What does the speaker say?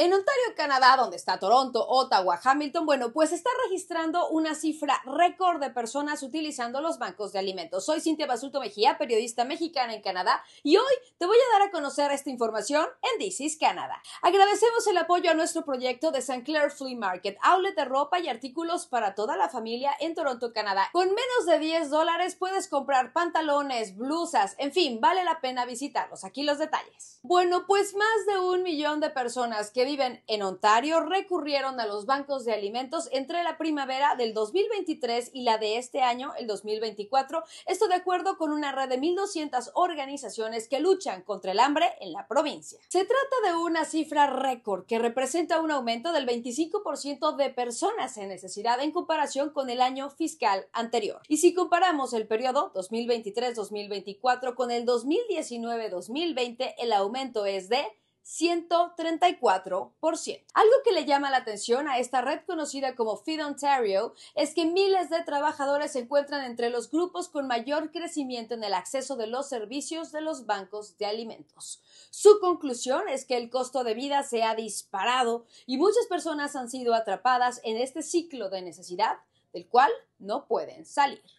En Ontario, Canadá, donde está Toronto, Ottawa, Hamilton, bueno, pues está registrando una cifra récord de personas utilizando los bancos de alimentos. Soy Cintia Basuto Mejía, periodista mexicana en Canadá, y hoy te voy a dar a conocer esta información en This Canadá. Agradecemos el apoyo a nuestro proyecto de St. Clair Flea Market, outlet de ropa y artículos para toda la familia en Toronto, Canadá. Con menos de 10 dólares puedes comprar pantalones, blusas, en fin, vale la pena visitarlos. Aquí los detalles. Bueno, pues más de un millón de personas que viven en Ontario recurrieron a los bancos de alimentos entre la primavera del 2023 y la de este año, el 2024. Esto de acuerdo con una red de 1.200 organizaciones que luchan contra el hambre en la provincia. Se trata de una cifra récord que representa un aumento del 25% de personas en necesidad en comparación con el año fiscal anterior. Y si comparamos el periodo 2023-2024 con el 2019-2020, el aumento es de 134%. Algo que le llama la atención a esta red conocida como Feed Ontario es que miles de trabajadores se encuentran entre los grupos con mayor crecimiento en el acceso de los servicios de los bancos de alimentos. Su conclusión es que el costo de vida se ha disparado y muchas personas han sido atrapadas en este ciclo de necesidad del cual no pueden salir.